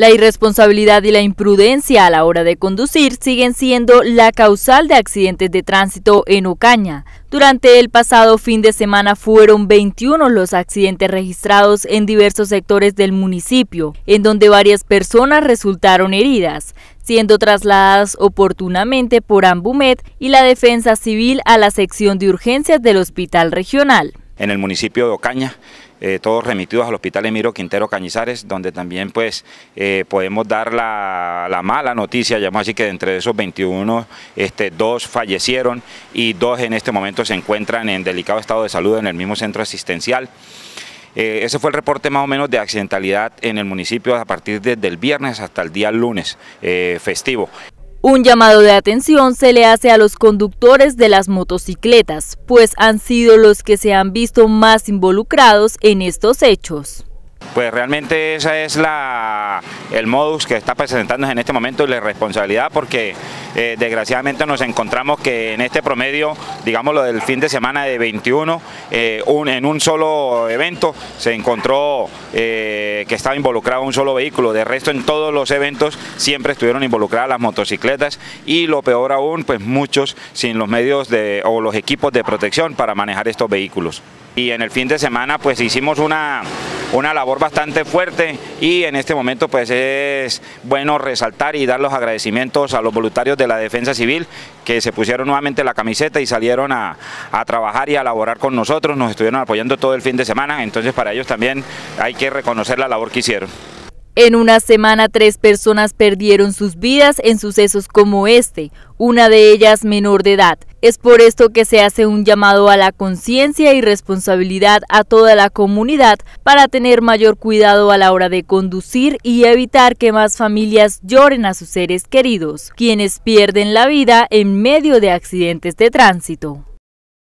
La irresponsabilidad y la imprudencia a la hora de conducir siguen siendo la causal de accidentes de tránsito en Ocaña. Durante el pasado fin de semana fueron 21 los accidentes registrados en diversos sectores del municipio, en donde varias personas resultaron heridas, siendo trasladadas oportunamente por Ambumet y la Defensa Civil a la sección de urgencias del Hospital Regional. En el municipio de Ocaña eh, todos remitidos al Hospital Emiro Quintero Cañizares, donde también pues eh, podemos dar la, mala noticia, llamamos así que entre esos 21, este, dos fallecieron y dos en este momento se encuentran en delicado estado de salud en el mismo centro asistencial. Eh, ese fue el reporte más o menos de accidentalidad en el municipio a partir desde el viernes hasta el día lunes festivo. Un llamado de atención se le hace a los conductores de las motocicletas, pues han sido los que se han visto más involucrados en estos hechos. Pues realmente esa es la, el modus que está presentándonos en este momento y la responsabilidad porque eh, desgraciadamente nos encontramos que en este promedio, ...digamos lo del fin de semana de 21, eh, en un solo evento se encontró eh, que estaba involucrado un solo vehículo, de resto en todos los eventos siempre estuvieron involucradas las motocicletas y lo peor aún, pues muchos sin los medios de, o los equipos de protección para manejar estos vehículos. Y en el fin de semana pues hicimos una una labor bastante fuerte y en este momento pues es bueno resaltar y dar los agradecimientos a los voluntarios de la Defensa Civil que se pusieron nuevamente la camiseta y salieron a, a trabajar y a laborar con nosotros, nos estuvieron apoyando todo el fin de semana, entonces para ellos también hay que reconocer la labor que hicieron. En una semana tres personas perdieron sus vidas en sucesos como este, una de ellas menor de edad. Es por esto que se hace un llamado a la conciencia y responsabilidad a toda la comunidad para tener mayor cuidado a la hora de conducir y evitar que más familias lloren a sus seres queridos, quienes pierden la vida en medio de accidentes de tránsito.